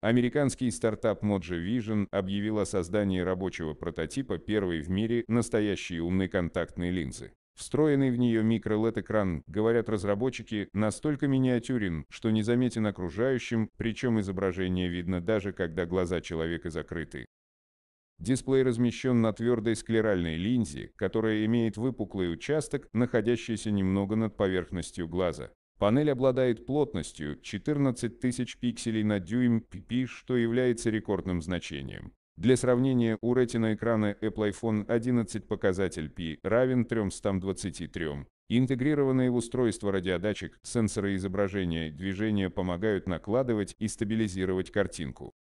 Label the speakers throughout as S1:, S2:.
S1: Американский стартап Moji Vision объявил о создании рабочего прототипа первой в мире настоящей умной контактной линзы. Встроенный в нее микро-LED-экран, говорят разработчики, настолько миниатюрен, что не заметен окружающим, причем изображение видно даже когда глаза человека закрыты. Дисплей размещен на твердой склеральной линзе, которая имеет выпуклый участок, находящийся немного над поверхностью глаза. Панель обладает плотностью 14 тысяч пикселей на дюйм PP, что является рекордным значением. Для сравнения, у Retina экрана Apple iPhone 11 показатель P равен 323. Интегрированные в устройство радиодатчик, сенсоры изображения, движения помогают накладывать и стабилизировать картинку.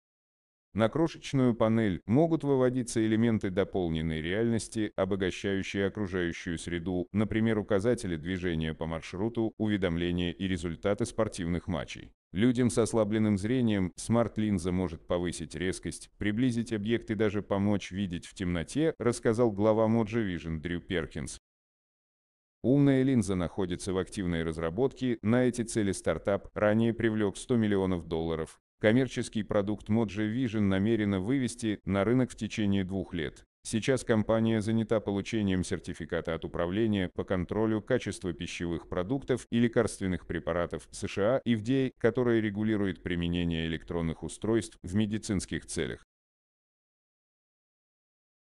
S1: На крошечную панель могут выводиться элементы дополненной реальности, обогащающие окружающую среду, например, указатели движения по маршруту, уведомления и результаты спортивных матчей. Людям с ослабленным зрением смарт-линза может повысить резкость, приблизить объекты и даже помочь видеть в темноте, рассказал глава Moji Vision Дрю Перкинс. Умная линза находится в активной разработке, на эти цели стартап ранее привлек 100 миллионов долларов, Коммерческий продукт Moji Vision намерена вывести на рынок в течение двух лет. Сейчас компания занята получением сертификата от Управления по контролю качества пищевых продуктов и лекарственных препаратов США и FDA, которое регулирует применение электронных устройств в медицинских целях.